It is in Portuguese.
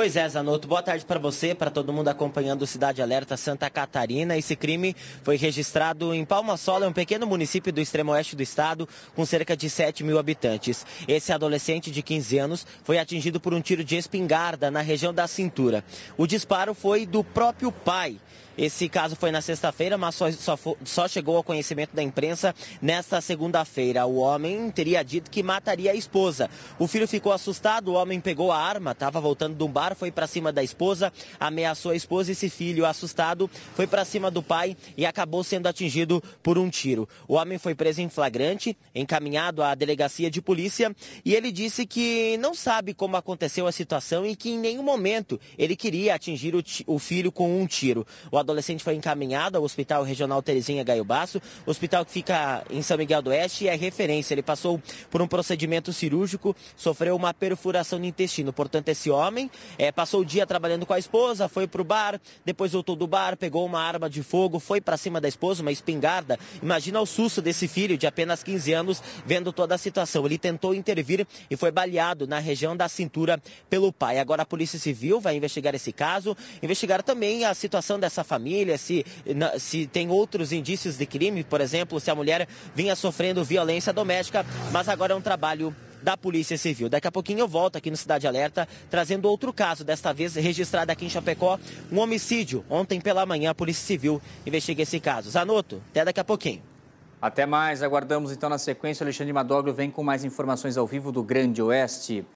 Pois é, Zanotto, boa tarde para você, para todo mundo acompanhando o Cidade Alerta Santa Catarina. Esse crime foi registrado em Palma Sola, um pequeno município do extremo oeste do estado, com cerca de 7 mil habitantes. Esse adolescente de 15 anos foi atingido por um tiro de espingarda na região da cintura. O disparo foi do próprio pai. Esse caso foi na sexta-feira, mas só, só, só, chegou ao conhecimento da imprensa nesta segunda-feira. O homem teria dito que mataria a esposa. O filho ficou assustado, o homem pegou a arma, estava voltando de um bar, foi para cima da esposa, ameaçou a esposa. Esse filho, assustado, foi para cima do pai e acabou sendo atingido por um tiro. O homem foi preso em flagrante, encaminhado à delegacia de polícia e ele disse que não sabe como aconteceu a situação e que em nenhum momento ele queria atingir o, o filho com um tiro. O adolescente foi encaminhado ao Hospital Regional Terezinha Gaiobaço, hospital que fica em São Miguel do Oeste e é referência. Ele passou por um procedimento cirúrgico, sofreu uma perfuração no intestino. Portanto, esse homem é, passou o dia trabalhando com a esposa, foi para o bar, depois voltou do bar, pegou uma arma de fogo, foi para cima da esposa, uma espingarda. Imagina o susto desse filho de apenas 15 anos vendo toda a situação. Ele tentou intervir e foi baleado na região da cintura pelo pai. Agora a Polícia Civil vai investigar esse caso, investigar também a situação dessa família família, se, se tem outros indícios de crime, por exemplo, se a mulher vinha sofrendo violência doméstica, mas agora é um trabalho da Polícia Civil. Daqui a pouquinho eu volto aqui no Cidade Alerta, trazendo outro caso, desta vez registrado aqui em Chapecó, um homicídio. Ontem pela manhã a Polícia Civil investiga esse caso. Zanoto, até daqui a pouquinho. Até mais, aguardamos então na sequência. O Alexandre Madoglio vem com mais informações ao vivo do Grande Oeste.